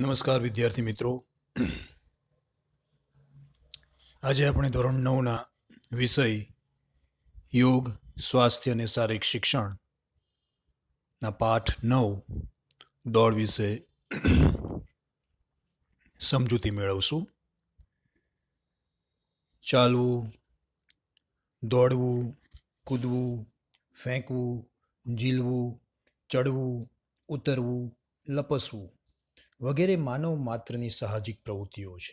નમસ્કાર વિદ્યાર્થી મિત્રો આજે આપણે ધોરણ નવના વિષય યોગ સ્વાસ્થ્ય અને શારીરિક શિક્ષણના પાઠ નવ દોડ વિશે સમજૂતી મેળવશું ચાલવું દોડવું કૂદવું ફેંકવું ઝીલવું ચડવું ઉતરવું લપસવું વગેરે માનવ માત્રની સાહજિક પ્રવૃત્તિઓ છે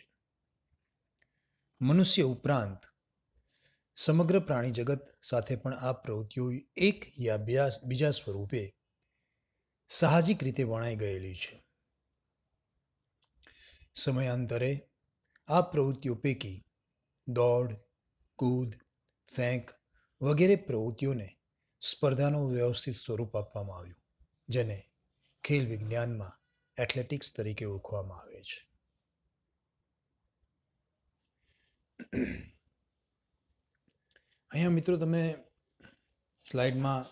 મનુષ્ય ઉપરાંત સમગ્ર પ્રાણી જગત સાથે પણ આ પ્રવૃત્તિઓ એક યા બીજા સ્વરૂપે સાહજિક રીતે વણાઈ ગયેલી છે સમયાંતરે આ પ્રવૃત્તિઓ પૈકી દોડ કૂદ ફેંક વગેરે પ્રવૃત્તિઓને સ્પર્ધાનું વ્યવસ્થિત સ્વરૂપ આપવામાં આવ્યું જેને ખેલ વિજ્ઞાનમાં એથ્લેટિક્સ તરીકે ઓળખવામાં આવે છે અહીંયા મિત્રો તમે સ્લાઇડમાં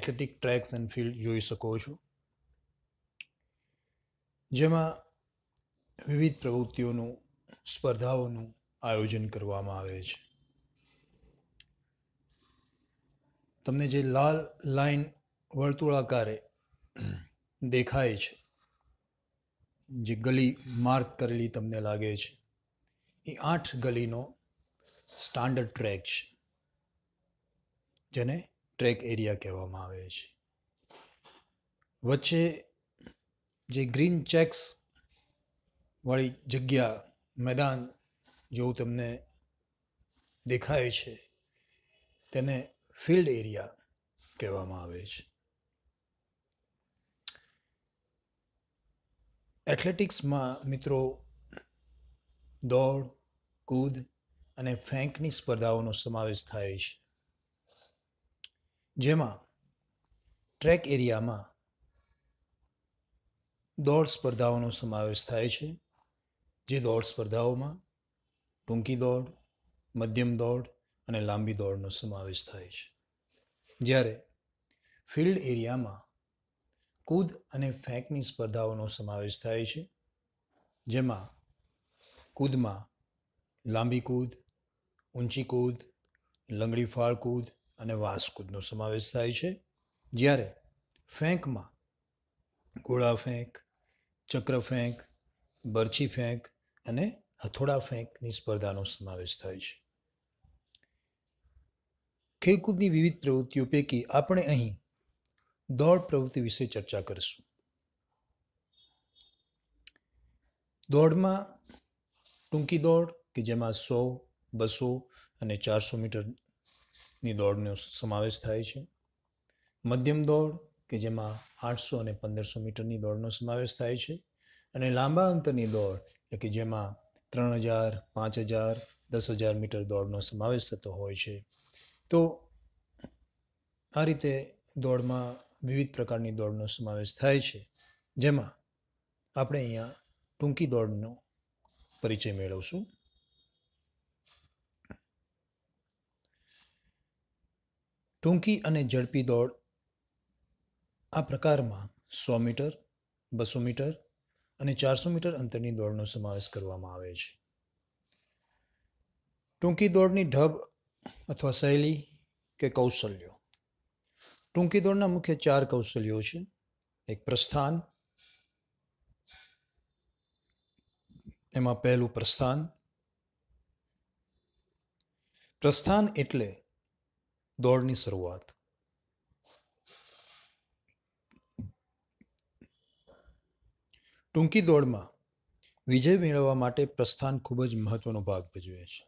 એથ્લેટિક ટ્રેક્સ એન્ડ ફિલ્ડ જોઈ શકો છો જેમાં વિવિધ પ્રવૃત્તિઓનું સ્પર્ધાઓનું આયોજન કરવામાં આવે છે તમને જે લાલ લાઈન વર્તુળાકારે દેખાય છે જે ગલી માર્ક કરેલી તમને લાગે છે એ આઠ ગલીનો સ્ટાન્ડર્ડ ટ્રેક છે જેને ટ્રેક એરિયા કહેવામાં આવે છે વચ્ચે જે ગ્રીન ચેક્સ વાળી જગ્યા મેદાન જેવું તમને દેખાય છે તેને ફિલ્ડ એરિયા કહેવામાં આવે છે એથ્લેટિક્સમાં મિત્રો દોડ કૂદ અને ફેંકની સ્પર્ધાઓનો સમાવેશ થાય છે જેમાં ટ્રેક એરિયામાં દોડ સ્પર્ધાઓનો સમાવેશ થાય છે જે દોડ સ્પર્ધાઓમાં ટૂંકી દોડ મધ્યમ દોડ અને લાંબી દોડનો સમાવેશ થાય છે જ્યારે ફિલ્ડ એરિયામાં કૂદ અને ફેંકની સ્પર્ધાઓનો સમાવેશ થાય છે જેમાં કૂદમાં લાંબી કૂદ ઊંચી કૂદ લંગડી ફાળ કૂદ અને વાસ કૂદનો સમાવેશ થાય છે જ્યારે ફેંકમાં ગોળા ફેંક ચક્ર ફેંક બરછી ફેંક અને હથોડા ફેંકની સ્પર્ધાનો સમાવેશ થાય છે ખેલકૂદની વિવિધ પ્રવૃત્તિઓ પૈકી આપણે અહીં દોડ પ્રવૃત્તિ વિશે ચર્ચા કરીશું દોડમાં ટૂંકી દોડ કે જેમાં સો બસો અને ચારસો મીટરની દોડનો સમાવેશ થાય છે મધ્યમ દોડ કે જેમાં આઠસો અને પંદરસો મીટરની દોડનો સમાવેશ થાય છે અને લાંબા અંતરની દોડ એટલે કે જેમાં ત્રણ હજાર પાંચ હજાર દસ હજાર મીટર દોડનો સમાવેશ થતો હોય છે તો આ રીતે દોડમાં વિવિધ પ્રકારની દોડનો સમાવેશ થાય છે જેમાં આપણે અહીંયા ટૂંકી દોડનો પરિચય મેળવશું ટૂંકી અને ઝડપી દોડ આ પ્રકારમાં સો મીટર બસો મીટર અને ચારસો મીટર અંતરની દોડનો સમાવેશ કરવામાં આવે છે ટૂંકી દોડની ઢબ અથવા શૈલી કે કૌશલ્યો ટૂંકી દોડના મુખ્ય ચાર કૌશલ્યો છે એક પ્રસ્થાન એમાં પહેલું પ્રસ્થાન પ્રસ્થાન એટલે દોડની શરૂઆત ટૂંકી દોડમાં વિજય મેળવવા માટે પ્રસ્થાન ખૂબ જ મહત્વનો ભાગ ભજવે છે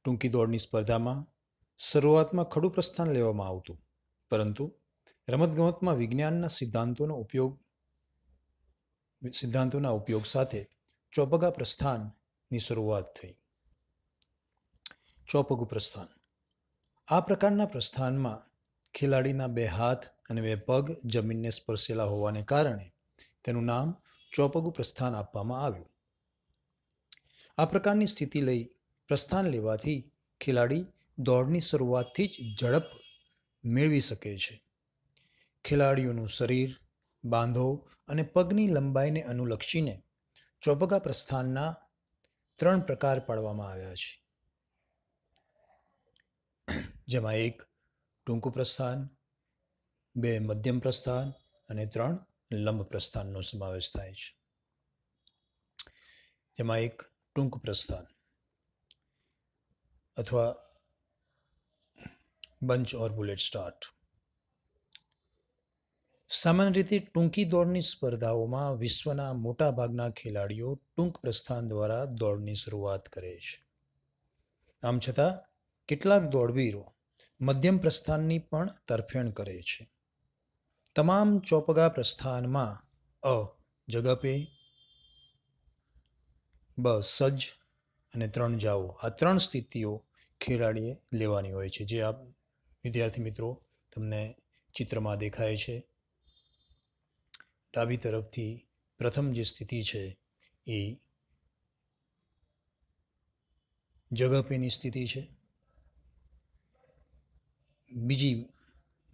ટૂંકી દોડની સ્પર્ધામાં શરૂઆતમાં ખડું પ્રસ્થાન લેવામાં આવતું પરંતુ રમતગમતમાં વિજ્ઞાનના સિદ્ધાંતોનો ઉપયોગ સિદ્ધાંતોના ઉપયોગ સાથે ચોપગા પ્રસ્થાનની શરૂઆત થઈ ચોપગુ પ્રસ્થાન આ પ્રકારના પ્રસ્થાનમાં ખેલાડીના બે હાથ અને બે પગ જમીનને સ્પર્શેલા હોવાને કારણે તેનું નામ ચોપગુ પ્રસ્થાન આપવામાં આવ્યું આ પ્રકારની સ્થિતિ લઈ પ્રસ્થાન લેવાથી ખેલાડી દોડની શરૂઆતથી જ ઝડપ મેળવી શકે છે ખેલાડીઓનું શરીર બાંધો અને પગની લંબાઈને અનુલક્ષીને ચોપગા પ્રસ્થાનના ત્રણ પ્રકાર પાડવામાં આવ્યા છે જેમાં એક ટૂંકું પ્રસ્થાન બે મધ્યમ પ્રસ્થાન અને ત્રણ લંબ પ્રસ્થાનનો સમાવેશ થાય છે જેમાં એક ટૂંક પ્રસ્થાન અથવા બંચ ઓર બુલેટ સ્ટાર્ટ સામાન્ય રીતે ટૂંકી દોડની સ્પર્ધાઓમાં વિશ્વના મોટાભાગના ખેલાડીઓ ટૂંક પ્રસ્થાન દ્વારા દોડની શરૂઆત કરે છે આમ છતાં કેટલાક દોડવીરો મધ્યમ પ્રસ્થાનની પણ તરફેણ કરે છે તમામ ચોપગા પ્રસ્થાનમાં અ જગપે બ સજ્જ અને ત્રણ જાઓ આ ત્રણ સ્થિતિઓ ખેલાડીએ લેવાની હોય છે જે આપ વિદ્યાર્થી મિત્રો તમને ચિત્રમાં દેખાય છે ડાબી તરફથી પ્રથમ જે સ્થિતિ છે એ જગપેની સ્થિતિ છે બીજી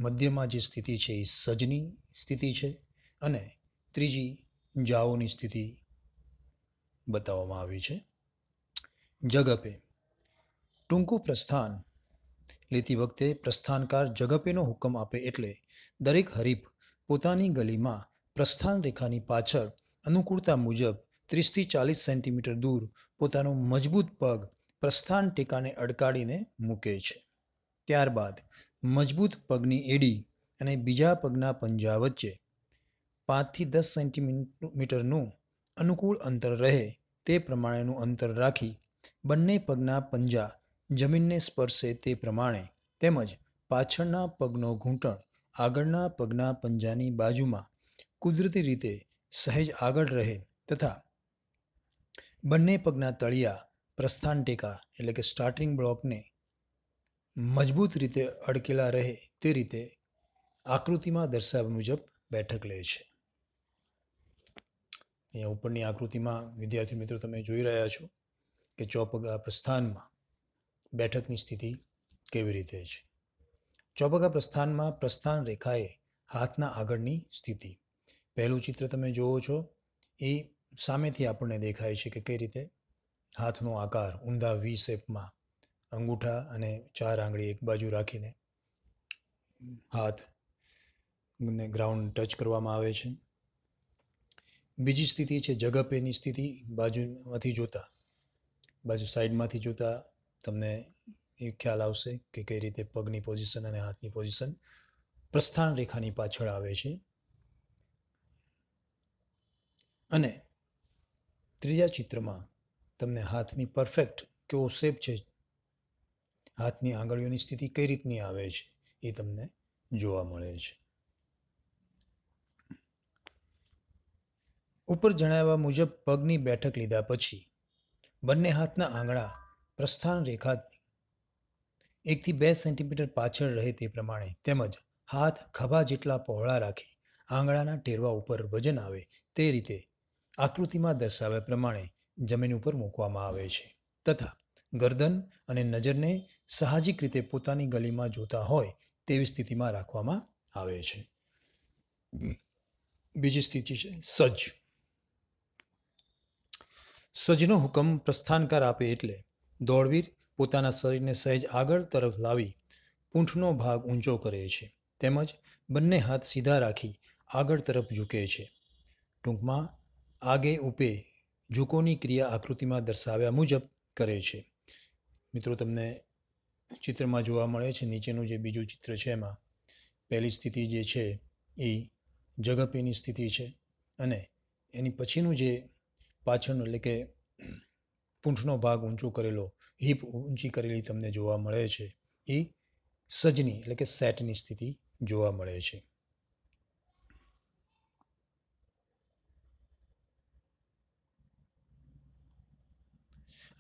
મધ્યમાં જે સ્થિતિ છે એ સજની સ્થિતિ છે અને ત્રીજી જાઓની સ્થિતિ બતાવવામાં આવી છે જગપે ટૂંકું પ્રસ્થાન લેતી વખતે પ્રસ્થાનકાર જગપેનો હુકમ આપે એટલે દરેક હરીફ પોતાની ગલીમાં પ્રસ્થાન રેખાની પાછળ અનુકૂળતા મુજબ ત્રીસથી ચાલીસ સેન્ટીમીટર દૂર પોતાનો મજબૂત પગ પ્રસ્થાન ટેકાને અડકાડીને મૂકે છે ત્યારબાદ મજબૂત પગની એડી અને બીજા પગના પંજા વચ્ચે પાંચથી દસ સેન્ટીમીટરનું અનુકૂળ અંતર રહે તે પ્રમાણેનું અંતર રાખી બંને પગના પંજા જમીનને સ્પર્શે તે પ્રમાણે તેમજ પાછળના પગનો ઘૂંટણ આગળના પગના પંજાની બાજુમાં કુદરતી રીતે સહેજ આગળ રહે તથા બંને પગના તળિયા પ્રસ્થાન ટેકા એટલે કે સ્ટાર્ટિંગ બ્લોકને મજબૂત રીતે અડકેલા રહે તે રીતે આકૃતિમાં દર્શાવ્યા મુજબ બેઠક લે છે અહીંયા ઉપરની આકૃતિમાં વિદ્યાર્થી મિત્રો તમે જોઈ રહ્યા છો કે ચોપગા પ્રસ્થાનમાં બેઠકની સ્થિતિ કેવી રીતે છે ચોપગા પ્રસ્થાનમાં પ્રસ્થાન રેખાએ હાથના આગળની સ્થિતિ પહેલું ચિત્ર તમે જુઓ છો એ સામેથી આપણને દેખાય છે કે કઈ રીતે હાથનો આકાર ઊંધા વી શેપમાં અંગૂઠા અને ચાર આંગળી એક બાજુ રાખીને હાથ ને ગ્રાઉન્ડ ટચ કરવામાં આવે છે બીજી સ્થિતિ છે જગપેની સ્થિતિ બાજુમાંથી જોતા બાજુ સાઈડમાંથી જોતા તમને એ ખ્યાલ આવશે કે કઈ રીતે પગની પોઝિશન અને હાથની પોઝિશન પ્રસ્થાન રેખાની પાછળ આવે છે અને ત્રીજા ચિત્રમાં તમને હાથની પરફેક્ટ કેવો શેપ છે હાથની આંગળીઓની સ્થિતિ કઈ રીતની આવે છે એ તમને જોવા મળે છે ઉપર જણાવ્યા મુજબ પગની બેઠક લીધા પછી બંને હાથના આંગળા પ્રસ્થાન રેખાથી એકથી બે સેન્ટીમીટર પાછળ રહે તે પ્રમાણે તેમજ હાથ ખભા જેટલા પહોળા રાખી આંગળાના ટેરવા ઉપર વજન આવે તે રીતે આકૃતિમાં દર્શાવ્યા પ્રમાણે જમીન ઉપર મૂકવામાં આવે છે તથા ગરદન અને નજરને સાહજિક રીતે પોતાની ગલીમાં જોતા હોય તેવી સ્થિતિમાં રાખવામાં આવે છે બીજી સ્થિતિ છે સજ્જ સજ્જનો હુકમ પ્રસ્થાનકાર આપે એટલે દોડવીર પોતાના શરીરને સહેજ આગળ તરફ લાવી પૂંઠનો ભાગ ઊંચો કરે છે તેમજ બંને હાથ સીધા રાખી આગળ તરફ ઝૂકે છે ટૂંકમાં આગે ઉપે ઝૂકોની ક્રિયા આકૃતિમાં દર્શાવ્યા મુજબ કરે છે મિત્રો તમને ચિત્રમાં જોવા મળે છે નીચેનું જે બીજું ચિત્ર છે એમાં પહેલી સ્થિતિ જે છે એ જગપેની સ્થિતિ છે અને એની પછીનું જે પાછળનું એટલે કે પૂંઠનો ભાગ ઊંચો કરેલો હિપ ઊંચી કરેલી તમને જોવા મળે છે એ સજની એટલે કે સેટની સ્થિતિ જોવા મળે છે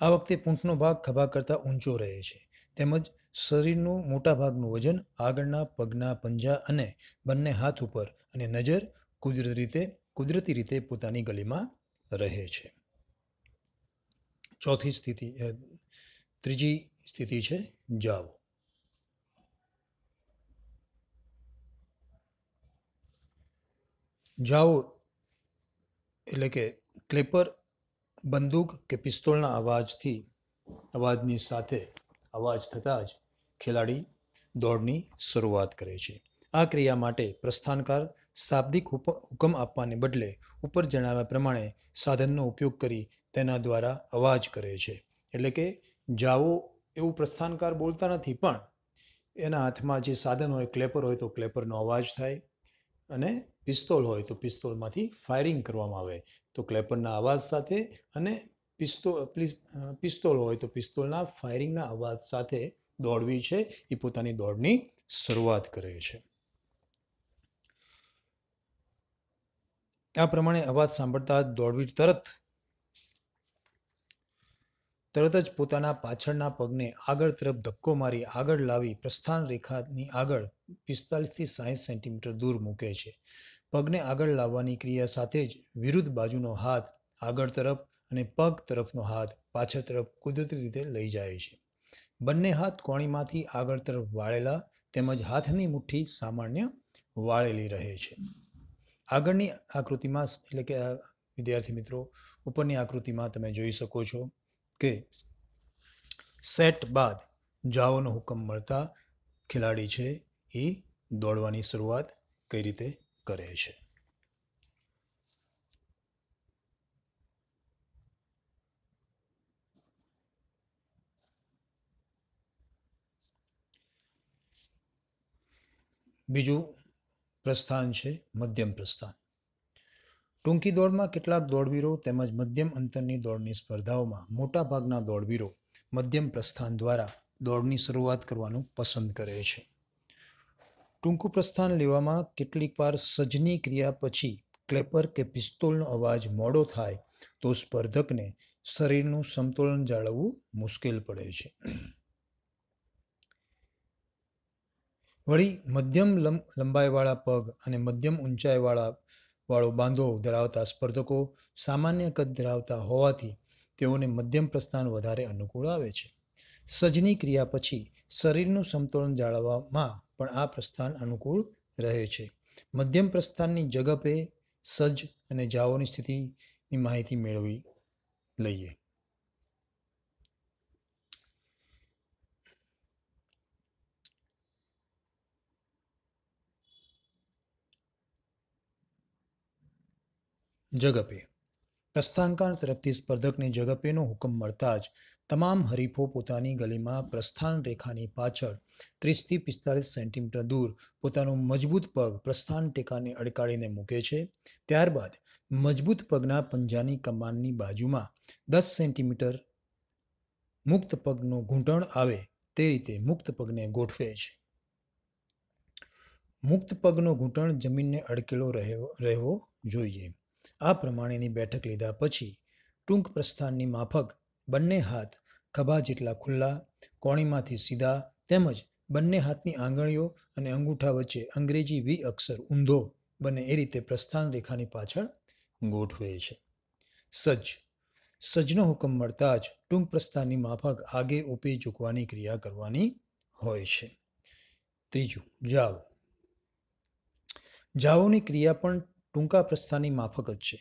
આ વખતે પૂંઠનો ભાગ ખભા કરતાં ઊંચો રહે છે તેમજ શરીરનું મોટાભાગનું વજન આગળના પગના પંજા અને બંને હાથ ઉપર અને નજર કુદરતી રીતે કુદરતી રીતે પોતાની ગલીમાં રહે છે ચોથી સ્થિતિ ત્રીજી સ્થિતિ છે જાઓ જાઓ એટલે કે ક્લેપર બંદૂક કે પિસ્તોલના અવાજથી અવાજની સાથે અવાજ થતાં જ ખેલાડી દોડની શરૂઆત કરે છે આ ક્રિયા માટે પ્રસ્થાનકાર શાબ્દિક હુકમ આપવાને બદલે ઉપર જણાવ્યા પ્રમાણે સાધનનો ઉપયોગ કરી તેના દ્વારા અવાજ કરે છે એટલે કે જાઓ એવું પ્રસ્થાનકાર બોલતા નથી પણ એના હાથમાં જે સાધન હોય ક્લેપર હોય તો ક્લેપરનો અવાજ થાય અને પિસ્તોલ હોય તો પિસ્તોલમાંથી ફાયરિંગ કરવામાં આવે તો ક્લેપરના અવાજ સાથે અને પિસ્તોલ પિસ્તોલ હોય તો પિસ્તોલના ફાયરિંગના અવાજ સાથે દોડવી છે એ પોતાની દોડની શરૂઆત કરે છે આ પ્રમાણે અવાજ સાંભળતા દોડવી તરત તરત જ પોતાના પાછળના પગને આગળ તરફ ધક્કો મારી આગળ લાવી પ્રસ્થાન રેખાની આગળ પિસ્તાલીસથી સાહીઠ સેન્ટીમીટર દૂર મૂકે છે પગને આગળ લાવવાની ક્રિયા સાથે જ વિરુદ્ધ બાજુનો હાથ આગળ તરફ અને પગ તરફનો હાથ પાછળ તરફ કુદરતી રીતે લઈ જાય છે બંને હાથ કોણીમાંથી આગળ તરફ વાળેલા તેમજ હાથની મુઠ્ઠી સામાન્ય વાળેલી રહે છે આગળની આકૃતિમાં એટલે કે વિદ્યાર્થી મિત્રો ઉપરની આકૃતિમાં તમે જોઈ શકો છો કે સેટ બાદ જાઓનો હુકમ મળતા ખેલાડી છે એ દોડવાની શરૂઆત કઈ રીતે કરે છે બીજું પ્રસ્થાન છે મધ્યમ પ્રસ્થાન ટૂંકી દોડમાં કેટલાક દોડવીરો તેમજ મધ્યમ અંતરની દોડની સ્પર્ધાઓમાં મોટાભાગના દોડવીરો મધ્યમ પ્રસ્થાન દ્વારા દોડની શરૂઆત કરવાનું પસંદ કરે છે ટૂંકું પ્રસ્થાન લેવામાં કેટલીકવાર સજની ક્રિયા પછી ક્લેપર કે પિસ્તોલનો અવાજ મોડો થાય તો સ્પર્ધકને શરીરનું સંતુલન જાળવવું મુશ્કેલ પડે છે વળી મધ્યમ લંબાઈવાળા પગ અને મધ્યમ ઊંચાઈવાળા વાળો બાંધો ધરાવતા સ્પર્ધકો સામાન્ય કદ ધરાવતા હોવાથી તેઓને મધ્યમ પ્રસ્થાન વધારે અનુકૂળ આવે છે સજની ક્રિયા પછી શરીરનું સમતોલન જાળવવામાં પણ આ પ્રસ્થાન અનુકૂળ રહે છે મધ્યમ પ્રસ્થાનની જગપે સજ અને જાઓની સ્થિતિની માહિતી મેળવી લઈએ જગપે પ્રસ્થાનકાળ તરફથી સ્પર્ધકને જગપેનો હુકમ મળતા જ તમામ હરીફો પોતાની ગલીમાં પ્રસ્થાન રેખાની પાછળ ત્રીસથી પિસ્તાલીસ સેન્ટીમીટર દૂર પોતાનો મજબૂત પગ પ્રસ્થાન ટેકાને અડકાડીને મૂકે છે ત્યારબાદ મજબૂત પગના પંજાની કમાનની બાજુમાં દસ સેન્ટીમીટર મુક્ત પગનો ઘૂંટણ આવે તે રીતે મુક્ત પગને ગોઠવે છે મુક્ત પગનો ઘૂંટણ જમીનને અડકેલો રહેવો રહેવો જોઈએ આ પ્રમાણેની બેઠક લીધા પછી ટૂંક પ્રસ્થાનની માફક બંને હાથ ખભા જેટલા ખુલ્લા કોણીમાંથી સીધા તેમજ બંને હાથની આંગળીઓ અને અંગૂઠા વચ્ચે અંગ્રેજી વી અક્ષર ઊંધો બને એ રીતે પ્રસ્થાન રેખાની પાછળ ગોઠવે છે સજ્જ સજ્જનો હુકમ મળતા જ ટૂંક પ્રસ્થાનની માફક આગે ઉપી ઝૂકવાની ક્રિયા કરવાની હોય છે ત્રીજું જાવ જાઓની ક્રિયા પણ ટૂંકા પ્રસ્થાની માફક જ છે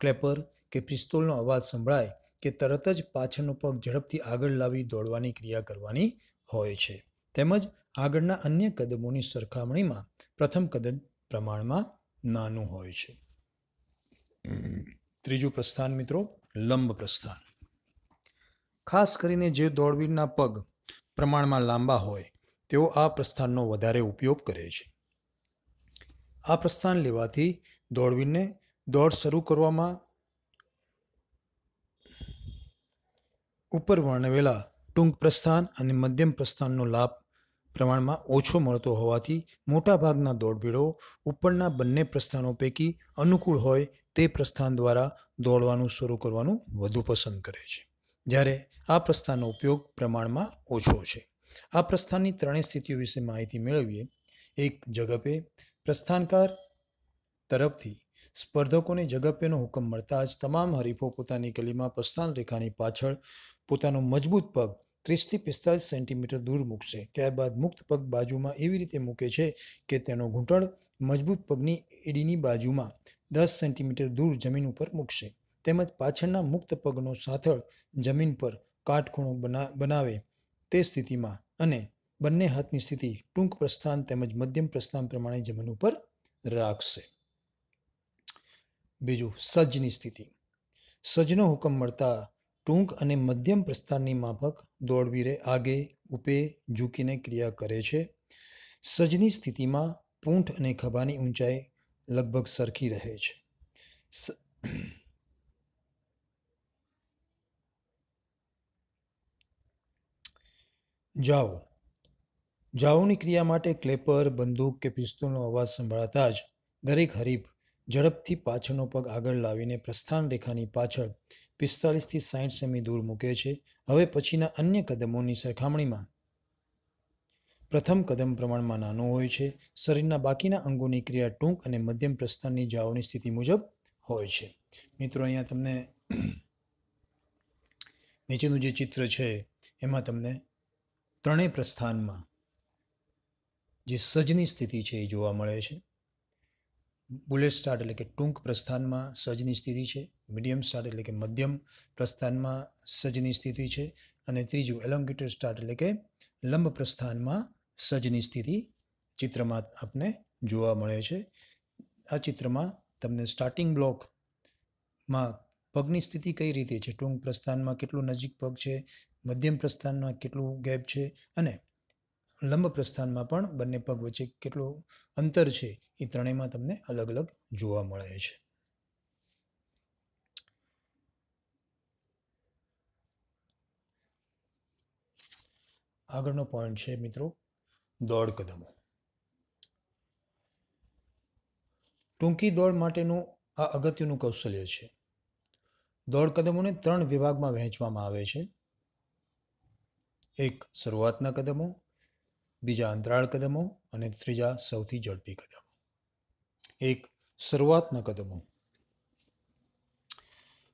ક્લેપર કે પિસ્તોલનો અવાજ સંભળાય કે તરત જ પાછળનો પગ ઝડપથી આગળ લાવી દોડવાની ક્રિયા કરવાની હોય છે તેમજ આગળના અન્ય કદમોની સરખામણીમાં પ્રથમ કદમ પ્રમાણમાં નાનું હોય છે ત્રીજું પ્રસ્થાન મિત્રો લંબ પ્રસ્થાન ખાસ કરીને જે દોડવીરના પગ પ્રમાણમાં લાંબા હોય તેઓ આ પ્રસ્થાનનો વધારે ઉપયોગ કરે છે આ પ્રસ્થાન લેવાથી દોડવીને દોડ શરૂ કરવામાં ઉપર વર્ણવેલા ટૂંક પ્રસ્થાન અને મધ્યમ પ્રસ્થાનનો લાભ પ્રમાણમાં ઓછો મળતો હોવાથી મોટાભાગના દોડભીડો ઉપરના બંને પ્રસ્થાનો પૈકી અનુકૂળ હોય તે પ્રસ્થાન દ્વારા દોડવાનું શરૂ કરવાનું વધુ પસંદ કરે છે જ્યારે આ પ્રસ્થાનનો ઉપયોગ પ્રમાણમાં ઓછો છે આ પ્રસ્થાનની ત્રણેય સ્થિતિઓ વિશે માહિતી મેળવીએ એક જગપે પ્રસ્થાનકાર તરફથી સ્પર્ધકોને જગપ્યનો હુકમ મળતા જ તમામ હરીફો પોતાની ગલીમાં પ્રસ્થાન રેખાની પાછળ પોતાનો મજબૂત પગ ત્રીસથી પિસ્તાલીસ સેન્ટીમીટર દૂર મૂકશે ત્યારબાદ મુક્ત પગ બાજુમાં એવી રીતે મૂકે છે કે તેનો ઘૂંટણ મજબૂત પગની એડીની બાજુમાં દસ સેન્ટીમીટર દૂર જમીન ઉપર મૂકશે તેમજ પાછળના મુક્ત પગનો સાથળ જમીન પર કાટખૂણો બના બનાવે તે સ્થિતિમાં અને બંને હાથની સ્થિતિ ટૂંક પ્રસ્થાન તેમજ મધ્યમ પ્રસ્થાન પ્રમાણે જમીન ઉપર રાખશે બીજું સજ્જની સ્થિતિ સજ્જનો હુકમ મળતા ટૂંક અને મધ્યમ પ્રસ્થાનની માફક દોડવીરે આગે ઉપે ઝૂકીને ક્રિયા કરે છે સજ્જની સ્થિતિમાં પૂંઠ અને ખભાની ઊંચાઈ લગભગ સરખી રહે છે જાઓ જાઓની ક્રિયા માટે ક્લેપર બંદૂક કે પિસ્તોલનો અવાજ સંભળાતા જ દરેક હરીફ ઝડપથી પાછળનો પગ આગળ લાવીને પ્રસ્થાન રેખાની પાછળ પિસ્તાલીસથી સાઠ સેમી દૂર મૂકે છે હવે પછીના અન્ય કદમોની સરખામણીમાં પ્રથમ કદમ પ્રમાણમાં નાનો હોય છે શરીરના બાકીના અંગોની ક્રિયા ટૂંક અને મધ્યમ પ્રસ્થાનની જાઓની સ્થિતિ મુજબ હોય છે મિત્રો અહીંયા તમને નીચેનું જે ચિત્ર છે એમાં તમને ત્રણેય પ્રસ્થાનમાં જે સજની સ્થિતિ છે એ જોવા મળે છે બુલેટ સ્ટાર્ટ એટલે કે ટૂંક પ્રસ્થાનમાં સજ્જની સ્થિતિ છે મીડિયમ સ્ટાર્ટ એટલે કે મધ્યમ પ્રસ્થાનમાં સજ્જની સ્થિતિ છે અને ત્રીજું એલોંગેટેડ સ્ટાર્ટ એટલે કે લંબ પ્રસ્થાનમાં સજ્જની સ્થિતિ ચિત્રમાં આપને જોવા મળે છે આ ચિત્રમાં તમને સ્ટાર્ટિંગ બ્લોકમાં પગની સ્થિતિ કઈ રીતે છે ટૂંક પ્રસ્થાનમાં કેટલું નજીક પગ છે મધ્યમ પ્રસ્થાનમાં કેટલું ગેપ છે અને લંબ પ્રસ્થાનમાં પણ બંને પગ વચ્ચે કેટલું અંતર છે એ ત્રણેયમાં તમને અલગ અલગ જોવા મળે છે આગળનો પોઈન્ટ છે મિત્રો દોડ કદમો ટૂંકી દોડ માટેનું આ અગત્યનું કૌશલ્ય છે દોડ કદમોને ત્રણ વિભાગમાં વહેંચવામાં આવે છે એક શરૂઆતના કદમો બીજા અંતરાળ કદમો અને ત્રીજા સૌથી ઝડપી કદમો એક શરૂઆતના કદમો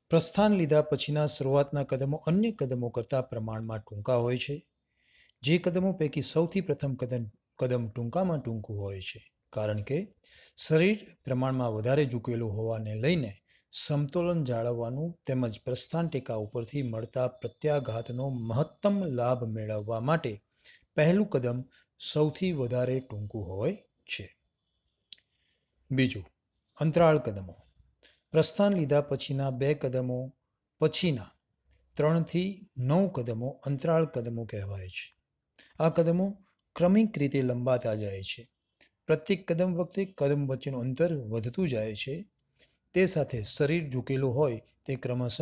પ્રસ્થાન લીધા પછીના શરૂઆતના કદમો અન્ય કદમો કરતાં પ્રમાણમાં ટૂંકા હોય છે જે કદમો પૈકી સૌથી પ્રથમ કદમ કદમ ટૂંકામાં ટૂંકું હોય છે કારણ કે શરીર પ્રમાણમાં વધારે ઝૂકેલું હોવાને લઈને સમતોલન જાળવવાનું તેમજ પ્રસ્થાન ટેકા ઉપરથી મળતા પ્રત્યાઘાતનો મહત્તમ લાભ મેળવવા માટે પહેલું કદમ સૌથી વધારે ટૂંકું હોય છે બીજું અંતરાળ કદમો પ્રસ્થાન લીધા પછીના બે કદમો પછીના ત્રણથી નવ કદમો અંતરાળ કદમો કહેવાય છે આ કદમો ક્રમિક રીતે લંબાતા જાય છે પ્રત્યેક કદમ વખતે કદમ વચ્ચેનું અંતર વધતું જાય છે તે સાથે શરીર ઝૂકેલું હોય તે ક્રમશઃ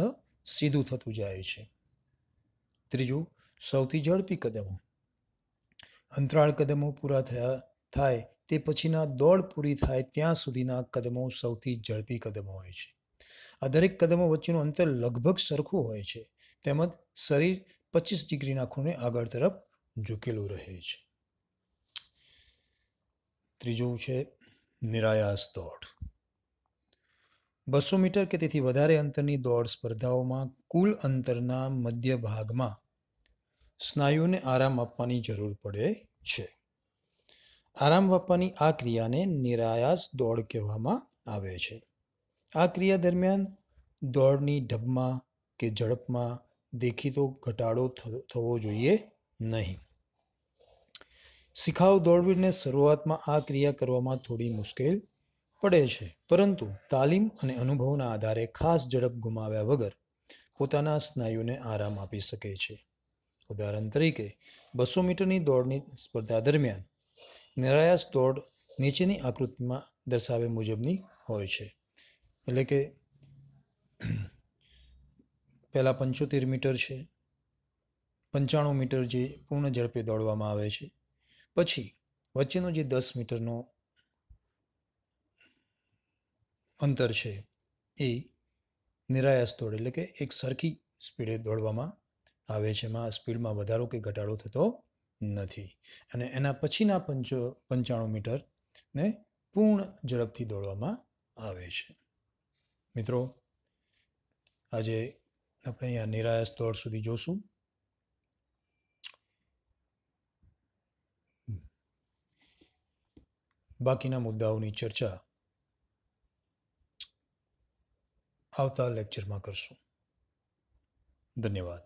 સીધું થતું જાય છે ત્રીજું સૌથી ઝડપી કદમો અંતરાળ કદમો પૂરા થયા થાય તે પછીના દોડ પૂરી થાય ત્યાં સુધીના કદમો સૌથી ઝડપી કદમો હોય છે આ દરેક કદમો વચ્ચેનું અંતર લગભગ સરખું હોય છે તેમજ શરીર પચીસ ડિગ્રીના ખૂણે આગળ તરફ ઝૂકેલું રહે છે ત્રીજું છે નિરાયાસ દોડ બસો મીટર કે તેથી વધારે અંતરની દોડ સ્પર્ધાઓમાં કુલ અંતરના મધ્ય ભાગમાં સ્નાયુને આરામ આપવાની જરૂર પડે છે આરામ આપવાની આ ક્રિયાને નિરાયાસ દોડ કહેવામાં આવે છે આ ક્રિયા દરમિયાન દોડની ઢબમાં કે ઝડપમાં દેખીતો ઘટાડો થવો જોઈએ નહીં શિખાઉ દોડવીને શરૂઆતમાં આ ક્રિયા કરવામાં થોડી મુશ્કેલ પડે છે પરંતુ તાલીમ અને અનુભવના આધારે ખાસ ઝડપ ગુમાવ્યા વગર પોતાના સ્નાયુને આરામ આપી શકે છે ઉદાહરણ તરીકે બસો મીટરની દોડની સ્પર્ધા દરમિયાન નિરાયાસ દોડ નીચેની આકૃતિમાં દર્શાવે મુજબની હોય છે એટલે કે પહેલાં પંચોતેર મીટર છે પંચાણું મીટર જે પૂર્ણ ઝડપે દોડવામાં આવે છે પછી વચ્ચેનો જે દસ મીટરનો અંતર છે એ નિરાયાસ દોડ એટલે કે એક સરખી સ્પીડે દોડવામાં આવે છે એમાં સ્પીડમાં વધારો કે ઘટાડો થતો નથી અને એના પછીના પંચો પંચાણું મીટરને પૂર્ણ ઝડપથી દોડવામાં આવે છે મિત્રો આજે આપણે અહીંયા નિરાયસ દોડ સુધી જોશું બાકીના મુદ્દાઓની ચર્ચા આવતા લેક્ચરમાં કરશું ધન્યવાદ